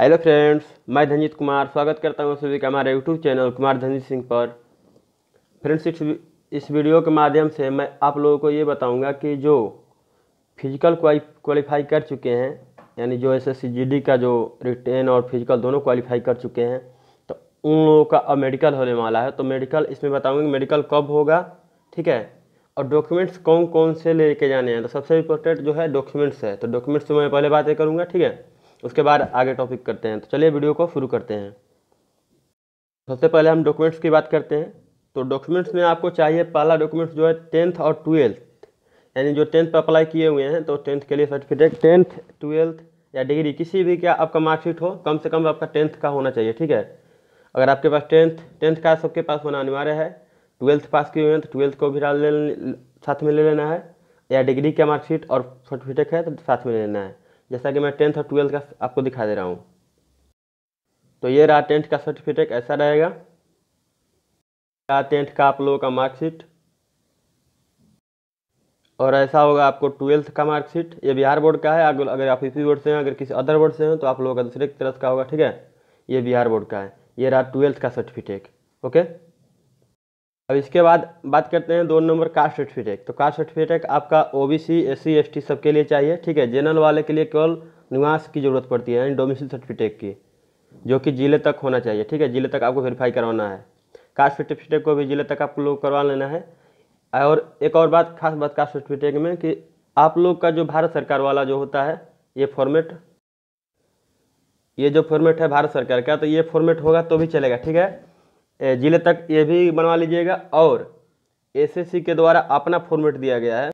hello friends मैं धनजीत कुमार स्वागत करता हूं सभी का हमारे यूट्यूब चैनल कुमार धनजीत सिंह पर फ्रेंड्स इस इस वीडियो के माध्यम से मैं आप लोगों को ये बताऊंगा कि जो फिजिकल क्वालिफाई कर चुके हैं यानी जो एस एस का जो रिटेन और फिजिकल दोनों क्वालिफाई कर चुके हैं तो उन लोगों का अब मेडिकल होने वाला है तो मेडिकल इसमें बताऊँगा मेडिकल कब होगा ठीक है और डॉक्यूमेंट्स कौन कौन से लेके जाने हैं तो सबसे इम्पोर्टेंट जो है डॉक्यूमेंट्स है तो डॉक्यूमेंट्स से मैं पहले बातें करूँगा ठीक है उसके बाद आगे टॉपिक करते हैं तो चलिए वीडियो को शुरू करते हैं सबसे पहले हम डॉक्यूमेंट्स की बात करते हैं तो डॉक्यूमेंट्स में आपको चाहिए पहला डॉक्यूमेंट्स जो है टेंथ और ट्वेल्थ यानी जो टेंथ पर अप्लाई किए हुए हैं तो टेंथ के लिए सर्टिफिकेट टेंथ ट्वेल्थ या डिग्री किसी भी क्या आपका मार्कशीट हो कम से कम आपका टेंथ का होना चाहिए ठीक है अगर आपके पास टेंथ टेंथ का सबके पास होना अनिवार्य है ट्वेल्थ पास किए हुए हैं तो ट्वेल्थ को भी ले साथ में ले लेना है या डिग्री का मार्कशीट और सर्टिफिकेट है तो साथ में ले लेना है जैसा कि मैं टेंथ और ट्वेल्थ का आपको दिखा दे रहा हूँ तो ये रहा टेंथ का सर्टिफिकेट ऐसा रहेगा रहा टेंथ का आप लोगों का मार्कशीट और ऐसा होगा आपको ट्वेल्थ का मार्कशीट ये बिहार बोर्ड का है अगर अगर आप इसी बोर्ड से हैं अगर किसी अदर बोर्ड से हैं तो आप लोगों का दूसरे तरह का होगा ठीक है ये बिहार बोर्ड का है ये रहा ट्वेल्थ का सर्टिफिकेट ओके अब इसके बाद बात करते हैं दो नंबर कास्ट सर्टिफिकेट तो कास्ट सर्टिफिकेट आपका O B C S C S T सबके लिए चाहिए ठीक है जनरल वाले के लिए केवल निवास की ज़रूरत पड़ती है यानी डोमिसिल सर्टिफिकेट की जो कि ज़िले तक होना चाहिए ठीक है ज़िले तक आपको वेरीफाई करवाना है कास्ट सर्टिफिकेट को भी ज़िले तक आप लोग करवा लेना है और एक और बात खास बात कास्ट सर्टिफिकेट में कि आप लोग का जो भारत सरकार वाला जो होता है ये फॉर्मेट ये जो फॉर्मेट है भारत सरकार का तो ये फॉर्मेट होगा तो भी चलेगा ठीक है ज़िले तक ये भी बनवा लीजिएगा और एसएससी के द्वारा अपना फॉर्मेट दिया गया है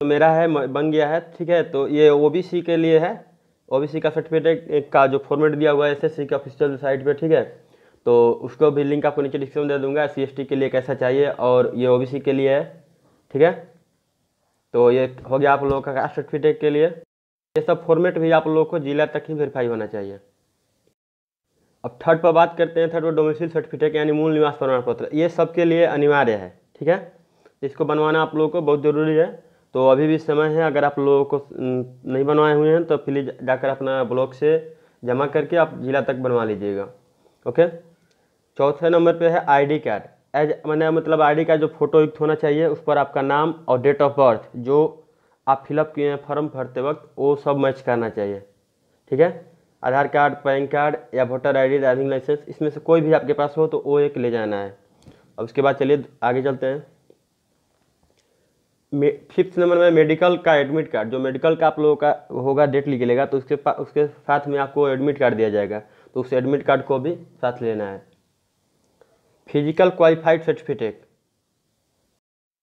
तो मेरा है बन गया है ठीक है तो ये ओबीसी के लिए है ओबीसी का सर्टिफिकेट का जो फॉर्मेट दिया हुआ है एसएससी के ऑफिशियल साइट पे ठीक है तो उसको भी लिंक आपको नीचे डिस्क्रिप्शन दे दूंगा सी के लिए कैसा चाहिए और ये ओ के लिए है ठीक है तो ये हो गया आप लोगों का सर्टिफिकेट के लिए ये सब फॉर्मेट भी आप लोगों को जिला तक ही वेरीफाई होना चाहिए अब थर्ड पर बात करते हैं थर्ड पर डोमेसिल सर्टिफिकेट यानी मूल निवास प्रमाण पत्र ये सबके लिए अनिवार्य है ठीक है इसको बनवाना आप लोगों को बहुत ज़रूरी है तो अभी भी समय है अगर आप लोगों को नहीं बनवाए हुए हैं तो प्लीज़ जाकर अपना ब्लॉक से जमा करके आप जिला तक बनवा लीजिएगा ओके चौथे नंबर पे है आईडी कार्ड एज मैंने मतलब आईडी कार्ड जो फ़ोटो युक्त होना चाहिए उस पर आपका नाम और डेट ऑफ बर्थ जो आप फिलअप किए हैं फॉर्म भरते वक्त वो सब मैच करना चाहिए ठीक है आधार कार्ड पैन कार्ड या वोटर आईडी ड्राइविंग लाइसेंस इसमें से कोई भी आपके पास हो तो वो एक ले जाना है अब उसके बाद चलिए आगे चलते हैं फिफ्थ नंबर में मेडिकल का एडमिट कार्ड जो मेडिकल का आप लोगों का होगा डेट निकलेगा तो उसके उसके साथ में आपको एडमिट कार्ड दिया जाएगा तो उस एडमिट कार्ड को भी साथ लेना है फिजिकल क्वालिफाइड सर्टिफिकेट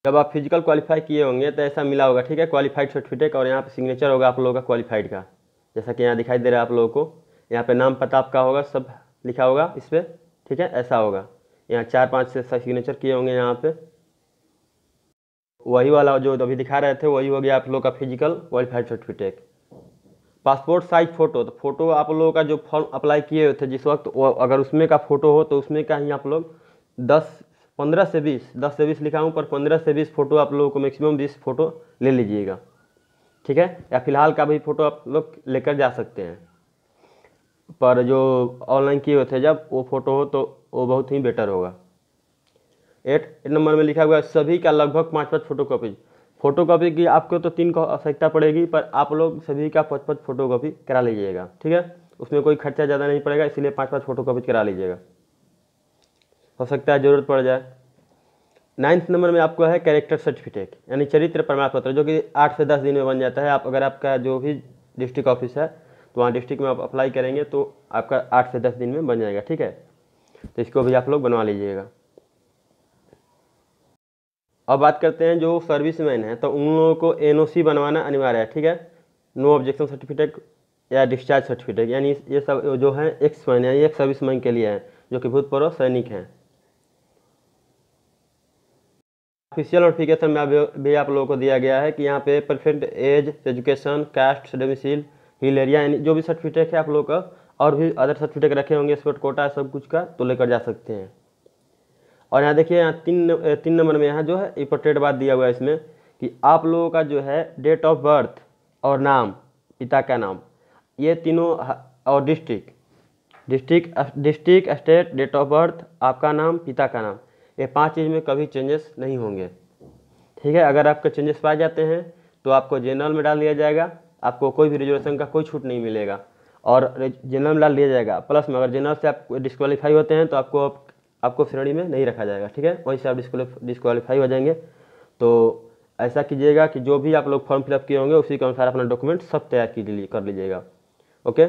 जब आप फिजिकल क्वालिफाई किए होंगे तो ऐसा मिला होगा ठीक है क्वालिफाइड सर्टिफिकेट और यहाँ पे सिग्नेचर होगा आप लोगों का क्वालिफाइड का जैसा कि यहाँ दिखाई दे रहा है आप लोगों को यहाँ पे नाम पता आपका होगा सब लिखा होगा इस पर ठीक है ऐसा होगा यहाँ चार पाँच से सिग्नेचर किए होंगे यहाँ पे वही वाला जो अभी दिखा रहे थे वही हो गया आप लोग का physical welfare certificate passport size photo तो फोटो आप लोगों का जो फॉर्म अप्लाई किए हुए थे जिस वक्त वो अगर उसमें का फ़ोटो हो तो उसमें का ही आप लोग दस पंद्रह से बीस दस से बीस लिखा हूँ पर पंद्रह से बीस फ़ोटो आप लोगों को मैक्सिमम बीस फ़ोटो ले लीजिएगा ठीक है या फिलहाल का भी फ़ोटो आप लोग लेकर जा सकते हैं पर जो ऑनलाइन किए हुए थे जब वो फ़ोटो हो तो वो बहुत ही बेटर होगा एट नंबर में लिखा हुआ है सभी का लगभग पाँच पाँच फोटो कॉपी फोटो कॉपी की आपको तो तीन का आवश्यकता पड़ेगी पर आप लोग सभी का पाँच पाँच फोटो कॉपी करा लीजिएगा ठीक है उसमें कोई खर्चा ज़्यादा नहीं पड़ेगा इसीलिए पाँच पाँच फोटो कॉपी करा लीजिएगा हो सकता है ज़रूरत पड़ जाए नाइन्थ नंबर में आपको है कैरेक्टर सर्टिफिकेट यानी चरित्र प्रमाण पत्र जो कि आठ से दस दिन में बन जाता है आप अगर आपका जो भी डिस्ट्रिक्ट ऑफिस है तो वहाँ डिस्ट्रिक्ट में आप अप्लाई करेंगे तो आपका आठ से दस दिन में बन जाएगा ठीक है तो इसको भी आप लोग बनवा लीजिएगा अब बात करते हैं जो सर्विस मैन है तो उन लोगों को एन बनवाना अनिवार्य है ठीक है नो ऑब्जेक्शन सर्टिफिकेट या डिस्चार्ज सर्टिफिकेट यानी ये सब जो है एक्स मैन यानी एक सर्विस मैन के लिए है जो कि भूतपूर्व सैनिक हैं ऑफिशियल नोटिफिकेशन में भी आप लोगों को दिया गया है कि यहाँ पे perfect age education caste domicile hill area यानी जो भी सर्टिफिकेट है आप लोगों का और भी अदर सर्टिफिकेट रखे होंगे स्पोर्ट कोटा सब कुछ का तो लेकर जा सकते हैं और यहाँ देखिए यहाँ तीन तीन नंबर में यहाँ जो है इम्पोर्टेंट बात दिया हुआ है इसमें कि आप लोगों का जो है डेट ऑफ बर्थ और नाम पिता का नाम ये तीनों और district district district state date of birth आपका नाम पिता का नाम ये पांच चीज़ में कभी चेंजेस नहीं होंगे ठीक है अगर आपके चेंजेस पाए जाते हैं तो आपको जनरल में डाल दिया जाएगा आपको कोई भी रिजर्वेशन का कोई छूट नहीं मिलेगा और जनरल में डाल दिया जाएगा प्लस में अगर जनरल से आप डिस्कवालीफाई होते हैं तो आपको आपको श्रेणी में नहीं रखा जाएगा ठीक है वहीं से आप डिस्कवालीफाई हो जाएंगे तो ऐसा कीजिएगा कि जो भी आप लोग फॉर्म फिलअप किए होंगे उसी के अनुसार अपना डॉक्यूमेंट सब तैयार कर लीजिएगा ओके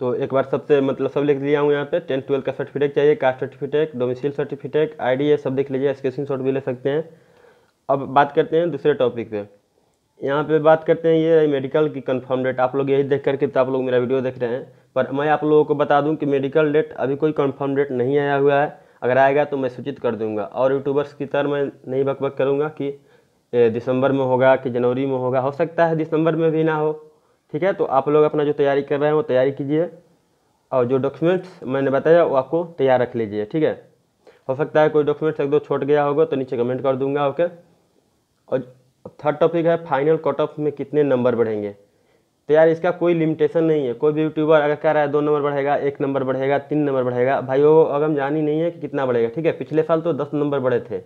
तो एक बार सबसे मतलब सब लिख लिया हूँ यहाँ पे टेंथ ट्वेल्थ का सर्टिफिकेट चाहिए caste certificate domicile certificate ID ये सब देख लीजिए स्क्रीन शॉट भी ले सकते हैं अब बात करते हैं दूसरे टॉपिक पे यहाँ पे बात करते हैं ये मेडिकल की कंफर्म डेट आप लोग यही देख करके तो आप लोग मेरा वीडियो देख रहे हैं पर मैं आप लोगों को बता दूँ कि मेडिकल डेट अभी कोई कन्फर्म डेट नहीं आया हुआ है अगर आएगा तो मैं सूचित कर दूँगा और यूट्यूबर्स की तरह मैं नहीं बकबक करूँगा कि दिसंबर में होगा कि जनवरी में होगा हो सकता है दिसंबर में भी ना हो ठीक है तो आप लोग अपना जो तैयारी कर रहे हैं वो तैयारी कीजिए और जो डॉक्यूमेंट्स मैंने बताया वो आपको तैयार रख लीजिए ठीक है हो सकता है कोई डॉक्यूमेंट्स एक दो छोट गया होगा तो नीचे कमेंट कर दूंगा ओके और थर्ड टॉपिक है फाइनल कट ऑफ में कितने नंबर बढ़ेंगे तो यार इसका कोई लिमिटेशन नहीं है कोई भी यूट्यूबर अगर कह रहा है दो नंबर बढ़ेगा एक नंबर बढ़ेगा तीन नंबर बढ़ेगा भाई वो अगम जान ही नहीं है कि कितना बढ़ेगा ठीक है पिछले साल तो दस नंबर बढ़े थे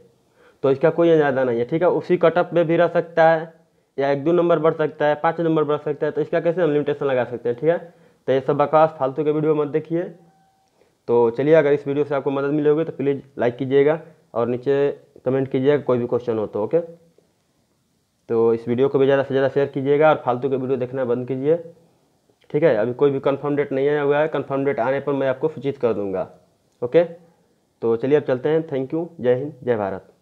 तो इसका कोई अंदाजा नहीं है ठीक है उसी कटअप में भी रह सकता है या एक दो नंबर बढ़ सकता है पाँच नंबर बढ़ सकता है तो इसका कैसे हम लिमिटेशन लगा सकते हैं ठीक है तो ये सब बकवास फालतू के वीडियो मत देखिए तो चलिए अगर इस वीडियो से आपको मदद मिली होगी तो प्लीज़ लाइक कीजिएगा और नीचे कमेंट कीजिएगा कोई भी क्वेश्चन हो तो ओके तो इस वीडियो को भी ज़्यादा से ज़्यादा शेयर कीजिएगा और फालतू के वीडियो देखना बंद कीजिए ठीक है अभी कोई भी कन्फर्म डेट नहीं आया हुआ है कन्फर्म डेट आने पर मैं आपको सूचित कर दूँगा ओके तो चलिए अब चलते हैं थैंक यू जय हिंद जय भारत